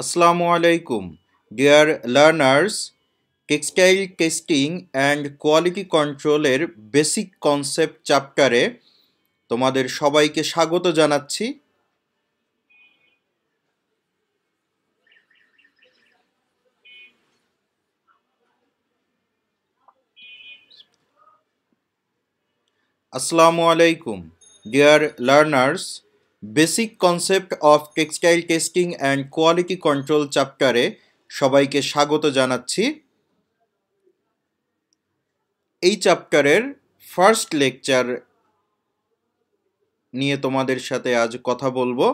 আসসালামু আলাইকুম dear learners textile testing and quality কন্ট্রোলের বেসিক কনসেপ্ট চ্যাপ্টারে তোমাদের সবাইকে স্বাগত জানাচ্ছি আসসালামু আলাইকুম dear learners basic concept of textile testing and quality control চ্যাপ্টারে সবাইকে স্বাগত জানাচ্ছি এই চ্যাপ্টারের ফার্স্ট লেকচার নিয়ে তোমাদের সাথে আজ কথা বলবো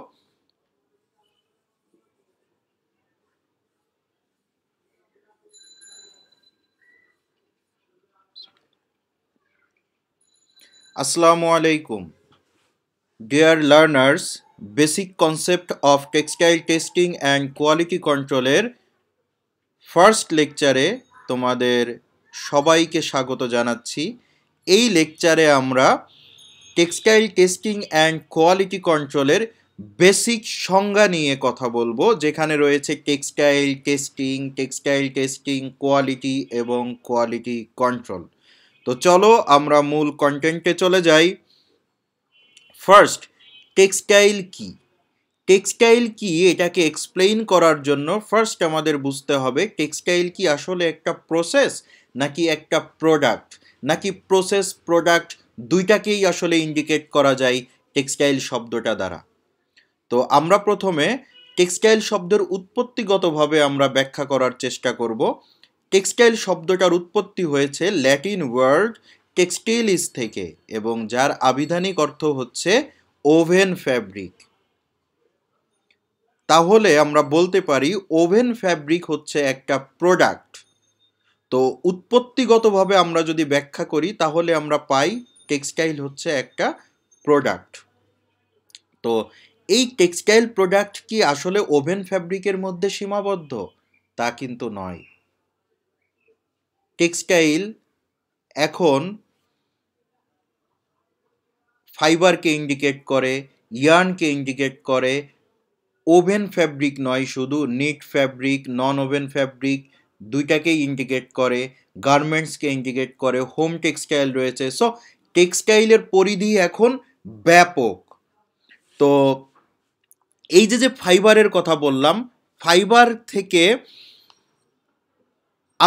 আসসালামু আলাইকুম dear learners basic concept of textile testing and quality কন্ট্রোলের ফার্স্ট লেকচারে তোমাদের সবাইকে স্বাগত জানাচ্ছি এই লেকচারে আমরা টেক্সটাইল টেস্টিং অ্যান্ড কোয়ালিটি কন্ট্রোলের বেসিক সংজ্ঞা নিয়ে কথা বলবো যেখানে রয়েছে textile testing textile testing quality এবং কোয়ালিটি কন্ট্রোল তো চলো আমরা মূল কন্টেন্টে চলে যাই ফার্স্ট টেক্সটাইল কি টেক্সটাইল কি এটাকে এক্সপ্লেইন করার জন্য ফার্স্ট আমাদের বুঝতে হবে টেক্সটাইল কি আসলে একটা প্রসেস নাকি একটা প্রোডাক্ট নাকি প্রসেস প্রোডাক্ট দুইটাকেই আসলে ইন্ডিকেট করা যায় টেক্সটাইল শব্দটা দ্বারা তো আমরা প্রথমে টেক্সটাইল শব্দের উৎপত্তিগতভাবে আমরা ব্যাখ্যা করার চেষ্টা করব টেক্সটাইল শব্দটার উৎপত্তি হয়েছে ল্যাটিন ওয়ার্ড টেক্সটাইলস থেকে এবং যার আবিধানিক অর্থ হচ্ছে ওভেন ফ্যাব্রিক তাহলে আমরা বলতে পারি ওভেন ফ্যাব্রিক হচ্ছে একটা প্রোডাক্ট তো উৎপত্তিগতভাবে আমরা যদি ব্যাখ্যা করি তাহলে আমরা পাই টেক্সটাইল হচ্ছে একটা প্রোডাক্ট তো এই টেক্সটাইল প্রোডাক্ট কি আসলে ওভেন ফ্যাব্রিকের মধ্যে সীমাবদ্ধ তা কিন্তু নয় টেক্সটাইল এখন ফাইবারকে ইন্ডিকেট করে ইয়ার্নকে ইন্ডিকেট করে ওভেন ফ্যাব্রিক নয় শুধু knit fabric non woven fabric দুইটাকেই ইন্ডিকেট করে গার্মেন্টসকে ইন্ডিকেট করে হোম টেক্সটাইল রয়েছে সো টেক্সটাইলের পরিধি এখন ব্যাপক তো এই যে যে ফাইবারের কথা বললাম ফাইবার থেকে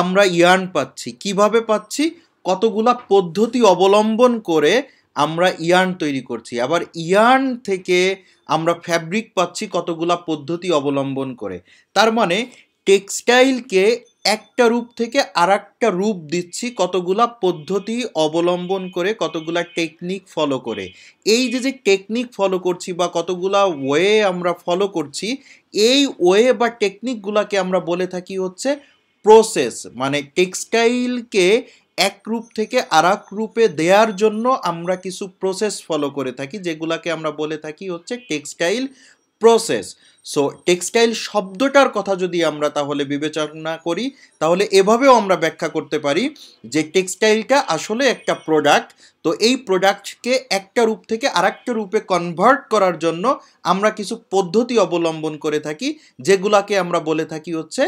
আমরা ইয়ার্ন পাচ্ছি কিভাবে পাচ্ছি কতগুলা পদ্ধতি অবলম্বন করে আমরা ইয়ার্ন তৈরি করছি আবার ইয়ার্ন থেকে আমরা ফ্যাব্রিক পাচ্ছি কতগুলা পদ্ধতি অবলম্বন করে তার মানে টেক্সটাইলকে একটা রূপ থেকে আর একটা রূপ দিচ্ছি কতগুলা পদ্ধতি অবলম্বন করে কতগুলা টেকনিক ফলো করে এই যে যে টেকনিক ফলো করছি বা কতগুলা ওয়ে আমরা ফলো করছি এই ওয়ে বা টেকনিকগুলোকে আমরা বলে থাকি হচ্ছে প্রসেস মানে টেক্সটাইলকে এক রূপ থেকে আর রূপে দেওয়ার জন্য আমরা কিছু প্রসেস ফলো করে থাকি যেগুলাকে আমরা বলে থাকি হচ্ছে টেক্সটাইল প্রসেস সো টেক্সটাইল শব্দটার কথা যদি আমরা তাহলে বিবেচনা করি তাহলে এভাবেও আমরা ব্যাখ্যা করতে পারি যে টেক্সটাইলটা আসলে একটা প্রোডাক্ট তো এই প্রোডাক্টকে একটা রূপ থেকে আরেকটা রূপে কনভার্ট করার জন্য আমরা কিছু পদ্ধতি অবলম্বন করে থাকি যেগুলাকে আমরা বলে থাকি হচ্ছে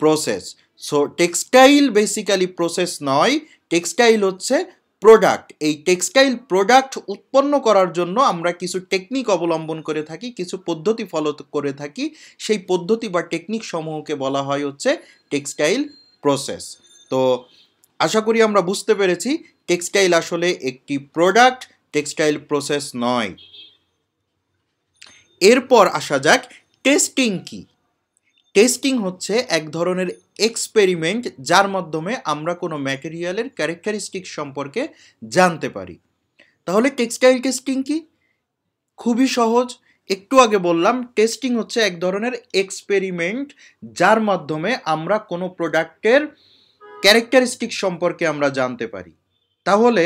process so textile basically process নয় টেক্সটাইল হচ্ছে প্রোডাক্ট এই টেক্সটাইল প্রোডাক্ট উৎপন্ন করার জন্য আমরা কিছু টেকনিক অবলম্বন করে থাকি কিছু পদ্ধতি ফলো করে থাকি সেই পদ্ধতি বা টেকনিক সমূহকে বলা হয় হচ্ছে টেক্সটাইল প্রসেস তো আশা করি আমরা বুঝতে পেরেছি টেক্সটাইল আসলে একটি প্রোডাক্ট টেক্সটাইল প্রসেস নয় এরপর আসা যাক টেস্টিং কি টেস্টিং হচ্ছে এক ধরনের এক্সপেরিমেন্ট যার মাধ্যমে আমরা কোনো ম্যাটেরিয়ালের ক্যারেক্টারিস্টিক সম্পর্কে জানতে পারি তাহলে টেক্সটাইল টেস্টিং কি খুবই সহজ একটু আগে বললাম টেস্টিং হচ্ছে এক ধরনের এক্সপেরিমেন্ট যার মাধ্যমে আমরা কোনো প্রোডাক্টের ক্যারেক্টারিস্টিক সম্পর্কে আমরা জানতে পারি তাহলে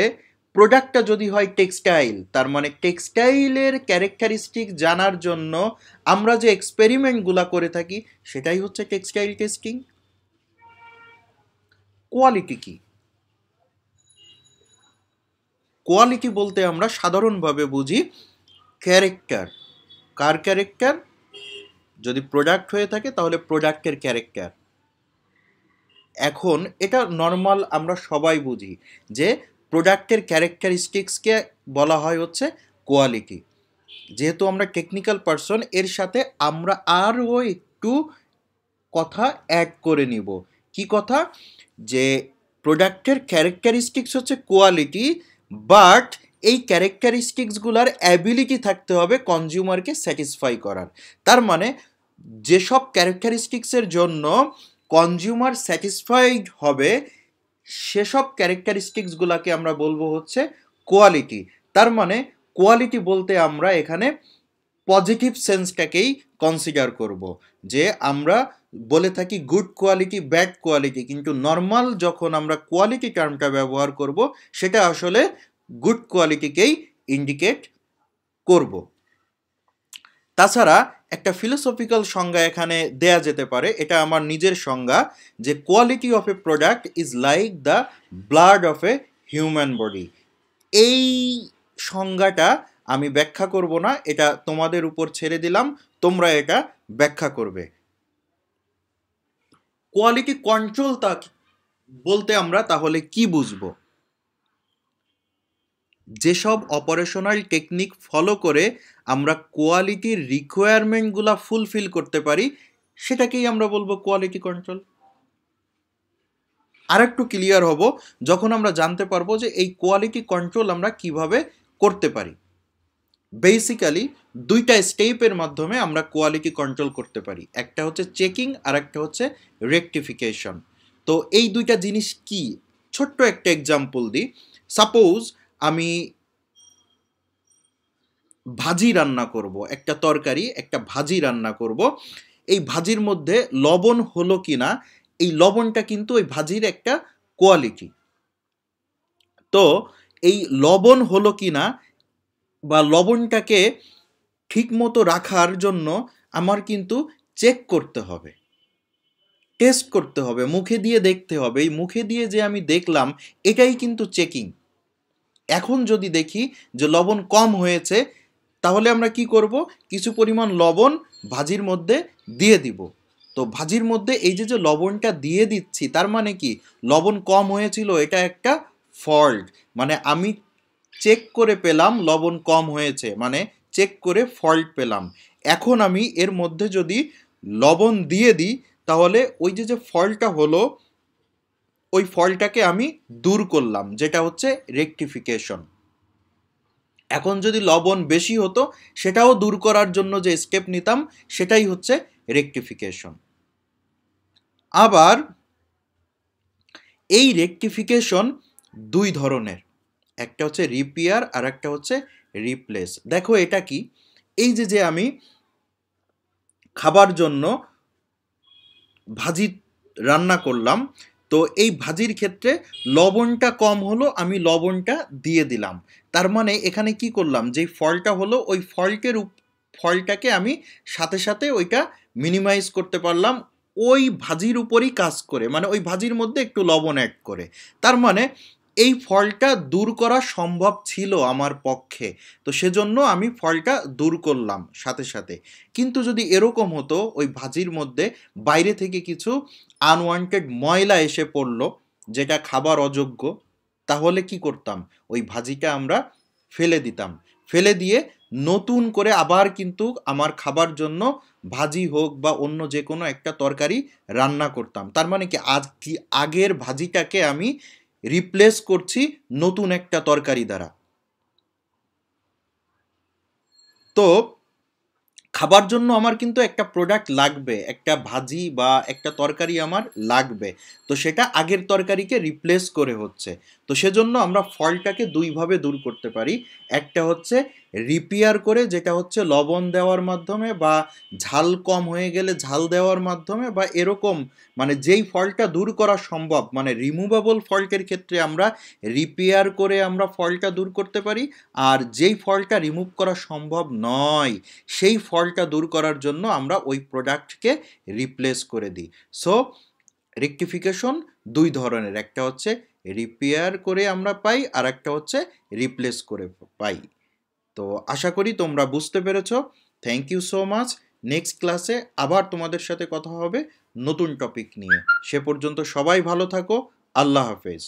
প্রোডাক্টটা যদি হয় টেক্সটাইল তার মানে টেক্সটাইলের ক্যারেক্টারিস্টিক জানার জন্য আমরা যে এক্সপেরিমেন্টগুলো করে থাকি সেটাই হচ্ছে টেক্সটাইল টেস্টিং কোয়ালিটি কি কোয়ালিটি বলতে আমরা সাধারণভাবে বুঝি ক্যারেক্টার কার ক্যারেক্টার যদি প্রোডাক্ট হয়ে থাকে তাহলে প্রোডাক্টের ক্যারেক্টার এখন এটা নর্মাল আমরা সবাই বুঝি যে প্রোডাক্টের ক্যারেক্টারিস্টিক্সকে বলা হয় হচ্ছে কোয়ালিটি যেহেতু আমরা টেকনিক্যাল পারসন এর সাথে আমরা আরও একটু কথা অ্যাড করে নিব কি কথা যে প্রোডাক্টের ক্যারেক্টারিস্টিক্স হচ্ছে কোয়ালিটি বাট এই ক্যারেক্টারিস্টিক্সগুলার অ্যাবিলিটি থাকতে হবে কনজিউমারকে স্যাটিসফাই করার তার মানে যেসব ক্যারেক্টারিস্টিক্সের জন্য কনজিউমার স্যাটিসফাইড হবে সেসব ক্যারেক্টারিস্টিক্সগুলোকে আমরা বলবো হচ্ছে কোয়ালিটি তার মানে কোয়ালিটি বলতে আমরা এখানে পজিটিভ সেন্সটাকেই কনসিডার করব যে আমরা বলে থাকি গুড কোয়ালিটি ব্যাড কোয়ালিটি কিন্তু নর্মাল যখন আমরা কোয়ালিটি টার্মটা ব্যবহার করব সেটা আসলে গুড কোয়ালিটিকেই ইন্ডিকেট করব তাছাড়া একটা ফিলোসফিক্যাল সংজ্ঞা এখানে দেয়া যেতে পারে এটা আমার নিজের সংজ্ঞা যে quality of a product is like the blood of a human body এই সংজ্ঞাটা আমি ব্যাখ্যা করব না এটা তোমাদের উপর ছেড়ে দিলাম তোমরা এটা ব্যাখ্যা করবে কোয়ালিটি কন্ট্রোল তা বলতে আমরা তাহলে কি বুঝব যেসব অপারেশনাল টেকনিক ফলো করে আমরা কোয়ালিটির রিকোয়ারমেন্টগুলো ফুলফিল করতে পারি সেটাকেই আমরা বলবো কোয়ালিটি কন্ট্রোল আরেকটু ক্লিয়ার হব যখন আমরা জানতে পারবো যে এই কোয়ালিটি কন্ট্রোল আমরা কিভাবে করতে পারি বেসিক্যালি দুইটা স্টেপের মাধ্যমে আমরা কোয়ালিটি কন্ট্রোল করতে পারি একটা হচ্ছে চেকিং আর একটা হচ্ছে রেকটিফিকেশন তো এই দুইটা জিনিস কি ছোট্ট একটা এক্সাম্পল দিই সাপোজ আমি ভাজি রান্না করব একটা তরকারি একটা ভাজি রান্না করব এই ভাজির মধ্যে লবণ হলো কি না এই লবণটা কিন্তু ওই ভাজির একটা কোয়ালিটি তো এই লবণ হলো কি না বা লবণটাকে ঠিকমতো রাখার জন্য আমার কিন্তু চেক করতে হবে টেস্ট করতে হবে মুখে দিয়ে দেখতে হবে এই মুখে দিয়ে যে আমি দেখলাম এটাই কিন্তু চেকিং এখন যদি দেখি যে লবণ কম হয়েছে তাহলে আমরা কি করব কিছু পরিমাণ লবণ ভাজির মধ্যে দিয়ে দিব তো ভাজির মধ্যে এই যে যে লবণটা দিয়ে দিচ্ছি তার মানে কি লবণ কম হয়েছিল এটা একটা ফল্ট মানে আমি চেক করে পেলাম লবণ কম হয়েছে মানে চেক করে ফল্ট পেলাম এখন আমি এর মধ্যে যদি লবণ দিয়ে দিই তাহলে ওই যে যে ফলটা হলো ওই ফলটাকে আমি দূর করলাম যেটা হচ্ছে রেকটিফিকেশন এখন যদি লবণ বেশি হতো সেটাও দূর করার জন্য যে স্টেপ নিতাম সেটাই হচ্ছে রেকটিফিকেশন আবার এই রেকটিফিকেশন দুই ধরনের একটা হচ্ছে রিপেয়ার আর একটা হচ্ছে রিপ্লেস দেখো এটা কি এই যে যে আমি খাবার জন্য ভাজি রান্না করলাম তো এই ভাজির ক্ষেত্রে লবণটা কম হলো আমি লবণটা দিয়ে দিলাম তার মানে এখানে কি করলাম যে ফলটা হলো ওই ফলটের ফলটাকে আমি সাথে সাথে ওইটা মিনিমাইজ করতে পারলাম ওই ভাজির উপরই কাজ করে মানে ওই ভাজির মধ্যে একটু লবণ অ্যাড করে তার মানে এই ফলটা দূর করা সম্ভব ছিল আমার পক্ষে তো সেজন্য আমি ফলটা দূর করলাম সাথে সাথে কিন্তু যদি এরকম হতো ওই ভাজির মধ্যে বাইরে থেকে কিছু আনওয়ান্টেড ময়লা এসে পড়লো যেটা খাবার অযোগ্য তাহলে কি করতাম ওই ভাজিটা আমরা ফেলে দিতাম ফেলে দিয়ে নতুন করে আবার কিন্তু আমার খাবার জন্য ভাজি হোক বা অন্য যে কোনো একটা তরকারি রান্না করতাম তার মানে কি আজ কি আগের ভাজিটাকে আমি রিপ্লেস করছি নতুন একটা তরকারি দ্বারা তো খাবার জন্য আমার কিন্তু একটা প্রোডাক্ট লাগবে একটা ভাজি বা একটা তরকারি আমার লাগবে তো সেটা আগের তরকারিকে রিপ্লেস করে হচ্ছে তো সেজন্য আমরা ফলটাকে দুইভাবে দূর করতে পারি একটা হচ্ছে রিপেয়ার করে যেটা হচ্ছে লবণ দেওয়ার মাধ্যমে বা ঝাল কম হয়ে গেলে ঝাল দেওয়ার মাধ্যমে বা এরকম মানে যেই ফলটা দূর করা সম্ভব মানে রিমুভেবল ফল্টের ক্ষেত্রে আমরা রিপেয়ার করে আমরা ফলটা দূর করতে পারি আর যেই ফলটা রিমুভ করা সম্ভব নয় সেই ফলটা দূর করার জন্য আমরা ওই প্রোডাক্টকে রিপ্লেস করে দিই সো রেক্টিফিকেশন দুই ধরনের একটা হচ্ছে রিপেয়ার করে আমরা পাই আর একটা হচ্ছে রিপ্লেস করে পাই তো আশা করি তোমরা বুঝতে পেরেছ thank you so much next ক্লাসে আবার তোমাদের সাথে কথা হবে নতুন টপিক নিয়ে সে পর্যন্ত সবাই ভালো থাকো আল্লাহ হাফেজ